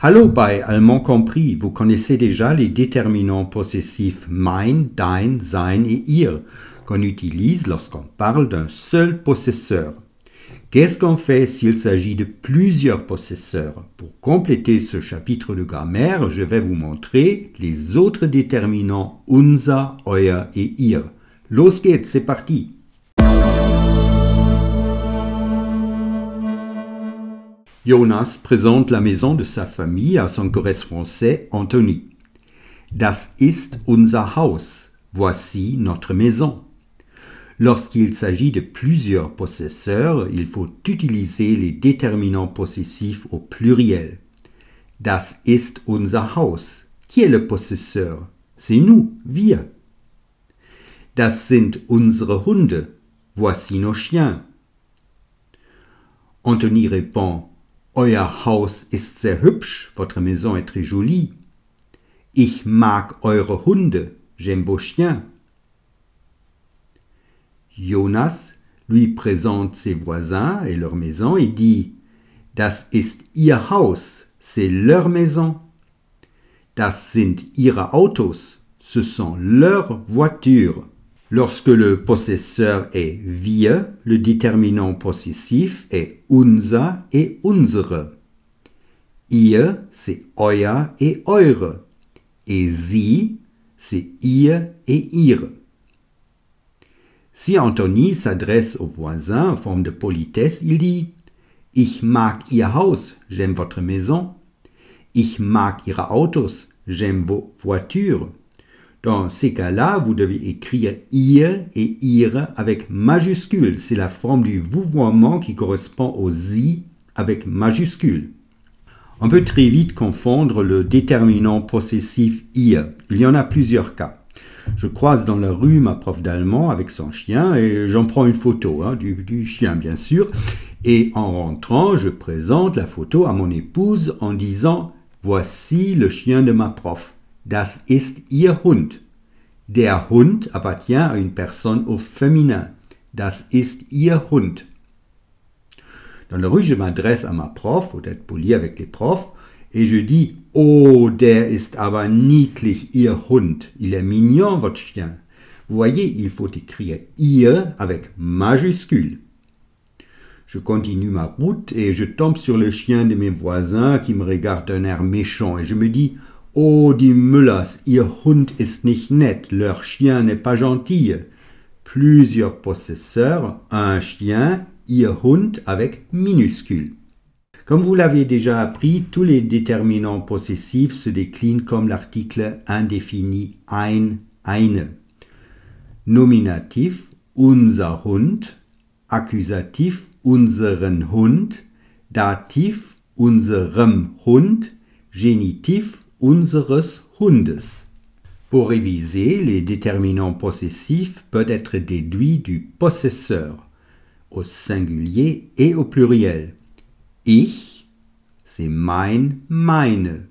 Hallo bei Allemand compris, vous connaissez déjà les déterminants possessifs mein, dein, sein et ihr qu'on utilise lorsqu'on parle d'un seul possesseur. Qu'est-ce qu'on fait s'il s'agit de plusieurs possesseurs Pour compléter ce chapitre de grammaire, je vais vous montrer les autres déterminants unser, euer et ihr. Los geht's, c'est parti Jonas présente la maison de sa famille à son correspondant français Anthony. Das ist unser Haus. Voici notre maison. Lorsqu'il s'agit de plusieurs possesseurs, il faut utiliser les déterminants possessifs au pluriel. Das ist unser Haus. Qui est le possesseur C'est nous, wir. Das sind unsere Hunde. Voici nos chiens. Anthony répond Euer Haus ist sehr hübsch, votre maison est très jolie. Ich mag eure Hunde, j'aime vos chiens. Jonas lui présente ses voisins et leur maison et dit Das ist ihr Haus, c'est leur maison. Das sind ihre Autos, ce sont leurs voitures. Lorsque le possesseur est wir, le déterminant possessif est unser et unsere. Ihr, c'est euer et eure. Et sie, c'est ihr et ihre. Si Anthony s'adresse au voisin en forme de politesse, il dit Ich mag ihr Haus, j'aime votre maison. Ich mag ihre Autos, j'aime vos voitures. Dans ces cas-là, vous devez écrire IR et IR avec majuscule. C'est la forme du vouvoiement qui correspond au ZI avec majuscule. On peut très vite confondre le déterminant possessif IR. Il y en a plusieurs cas. Je croise dans la rue ma prof d'allemand avec son chien et j'en prends une photo, hein, du chien bien sûr. Et en rentrant, je présente la photo à mon épouse en disant ⁇ Voici le chien de ma prof ⁇ Das ist ihr Hund. Der Hund appartient à une personne au féminin. Das ist ihr Hund. Dans la rue, je m'adresse à ma prof, faut être poli avec les profs, et je dis Oh, der ist aber niedlich, ihr Hund. Il est mignon, votre chien. Vous voyez, il faut écrire ihr avec majuscule. Je continue ma route et je tombe sur le chien de mes voisins qui me regarde d'un air méchant et je me dis Oh, die Müllers, ihr Hund ist nicht nett, leur chien n'est pas gentil. Plusieurs possesseurs, un chien, ihr Hund avec minuscule. Comme vous l'avez déjà appris, tous les déterminants possessifs se déclinent comme l'article indéfini ein, eine. Nominatif unser Hund, accusatif unseren Hund, datif unserem Hund, génitif unseres Hundes. Pour réviser, les déterminants possessifs peuvent être déduits du possesseur, au singulier et au pluriel. Ich, c'est mein, meine.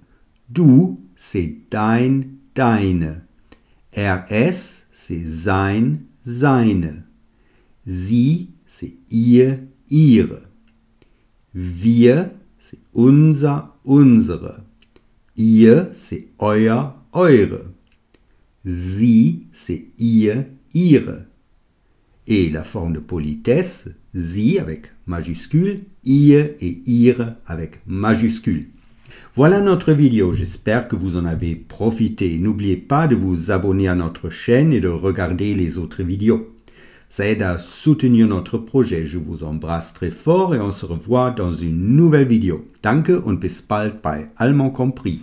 Du, c'est dein, deine. RS, c'est sein, seine. Sie, c'est ihr, ihre. Wir, c'est unser, unsere. « Ie » c'est euer, eure. Sie, c'est ihr, ihre. Et la forme de politesse, sie avec majuscule, ihr et ire » avec majuscule. Voilà notre vidéo, j'espère que vous en avez profité. N'oubliez pas de vous abonner à notre chaîne et de regarder les autres vidéos. Ça aide à soutenir notre projet. Je vous embrasse très fort et on se revoit dans une nouvelle vidéo. Danke und bis bald bei Allemand compris.